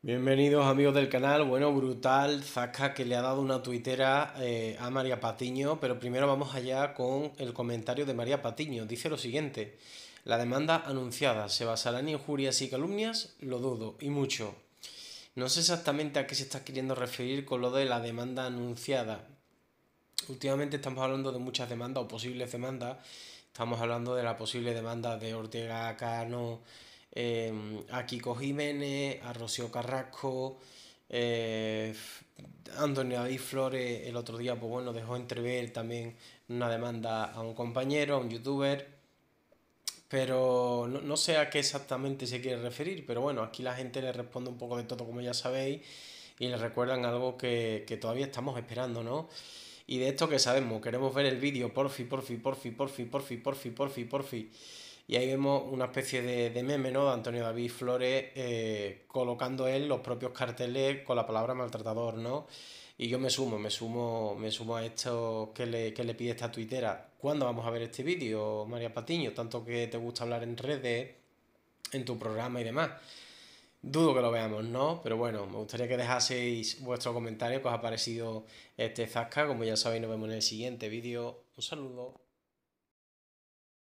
Bienvenidos amigos del canal. Bueno, brutal zaka que le ha dado una tuitera eh, a María Patiño, pero primero vamos allá con el comentario de María Patiño. Dice lo siguiente, la demanda anunciada se basará en injurias y calumnias, lo dudo, y mucho. No sé exactamente a qué se está queriendo referir con lo de la demanda anunciada. Últimamente estamos hablando de muchas demandas o posibles demandas. Estamos hablando de la posible demanda de Ortega Cano a Kiko Jiménez, a Rocío Carrasco, eh, Antonio David Flores el otro día, pues bueno, dejó entrever también una demanda a un compañero, a un youtuber, pero no, sé a qué exactamente se quiere referir, pero bueno, aquí la gente le responde un poco de todo, como ya sabéis, y le recuerdan algo que, que todavía estamos esperando, ¿no? Y de esto que sabemos, queremos ver el vídeo, porfi, porfi, porfi, porfi, porfi, porfi, porfi, porfi. porfi. Y ahí vemos una especie de, meme, ¿no? De Antonio David Flores eh, colocando él los propios carteles con la palabra maltratador, ¿no? Y yo me sumo, me sumo, me sumo a esto que le, que le pide esta tuitera. ¿Cuándo vamos a ver este vídeo, María Patiño? Tanto que te gusta hablar en redes, en tu programa y demás. Dudo que lo veamos, ¿no? Pero bueno, me gustaría que dejaseis vuestro comentario que os ha parecido este Zasca. Como ya sabéis, nos vemos en el siguiente vídeo. Un saludo.